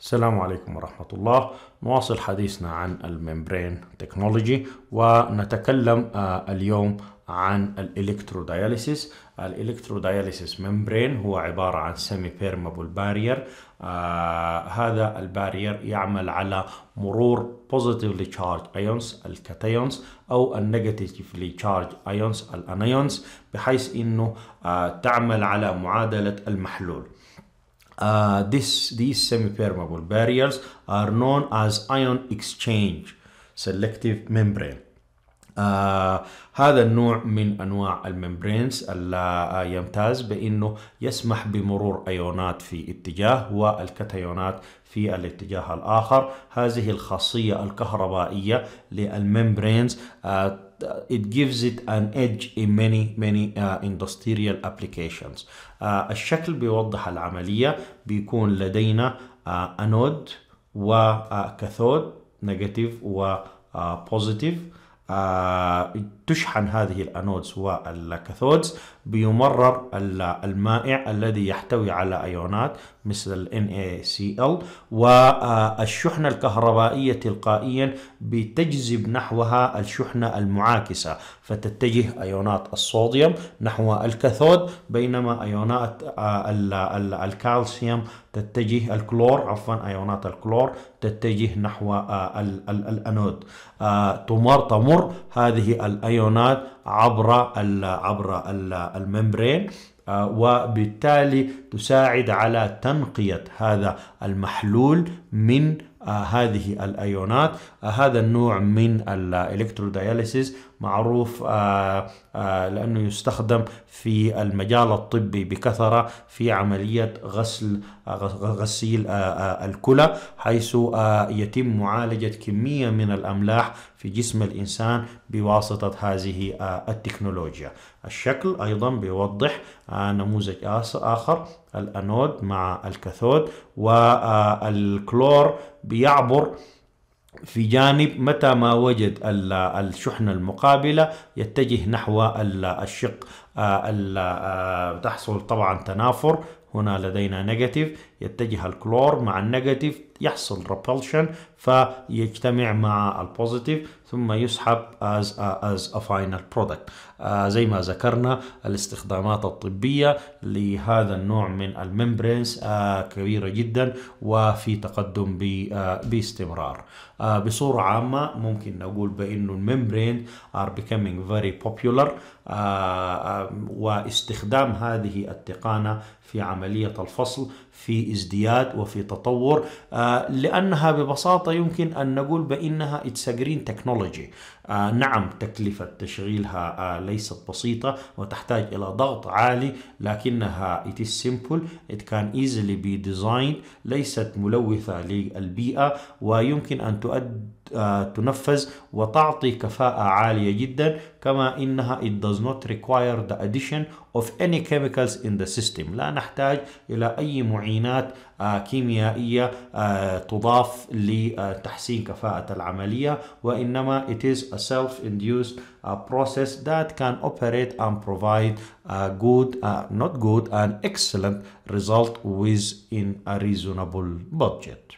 السلام عليكم ورحمة الله نواصل حديثنا عن الممبرين تكنولوجي ونتكلم آه، اليوم عن الالكترو الالكترودياليسيس ممبرين هو عبارة عن سيمي بيرمابل بارير هذا البارير يعمل على مرور positively charged ions الكاتيونز أو النيجاتيفلي charged ions الانيونز بحيث أنه آه، تعمل على معادلة المحلول Uh, this, these semi-permeable barriers are known as ion exchange selective membrane. Uh, هذا النوع من انواع الممبرينز اللي آه، يمتاز بانه يسمح بمرور ايونات في اتجاه والكتيونات في الاتجاه الاخر هذه الخاصيه الكهربائيه للممبرينز uh, it gives it an edge in many many uh, industrial applications uh, الشكل بيوضح العملية بيكون لدينا uh, anode وكاثود negative و uh, positive آه، تشحن هذه الانودز والكاثودز بيمرر المائع الذي يحتوي على ايونات مثل NaCl والشحنة الكهربائية تلقائيا بتجذب نحوها الشحنة المعاكسة فتتجه ايونات الصوديوم نحو الكاثود بينما ايونات آه، الكالسيوم تتجه الكلور عفوا ايونات الكلور تتجه نحو آه، الانود آه، تمر تمر هذه الايونات عبر عبر الممبرين آه، وبالتالي تساعد على تنقية هذا المحلول من هذه الايونات هذا النوع من الالكتروداياليسيس معروف آه، آه، لأنه يستخدم في المجال الطبي بكثرة في عملية غسل آه، غسيل الكلى حيث يتم معالجة كمية من الأملاح في جسم الإنسان بواسطة هذه التكنولوجيا الشكل أيضا بيوضح نموذج آخر الأنود مع الكاثود والكلور بيعبر في جانب متى ما وجد الشحنة المقابلة يتجه نحو الشق آه، آه، تحصل طبعا تنافر هنا لدينا نيجاتيف يتجه الكلور مع النيجاتيف يحصل ريبلشن فيجتمع مع البوزيتيف ثم يسحب از از ا فاينل برودكت زي ما ذكرنا الاستخدامات الطبية لهذا النوع من الممبرينز آه، كبيرة جدا وفي تقدم باستمرار بصورة عامة ممكن نقول بأنه الممبرين ار becoming فيري بوبولار واستخدام هذه التقانة في عملية الفصل في ازدياد وفي تطور آه، لأنها ببساطة يمكن أن نقول بأنها it's a green technology آه، نعم تكلفة تشغيلها آه، ليست بسيطة وتحتاج إلى ضغط عالي لكنها it is simple it can easily be designed ليست ملوثة للبيئة ويمكن أن تؤدي تنفذ وتعطي كفاءة عالية جدا كما إنها it does not require the addition of any chemicals in the system لا نحتاج إلى أي معينات كيميائية تضاف لتحسين كفاءة العملية وإنما it is a self-induced process that can operate and provide a good, uh, not good, an excellent result within a reasonable budget.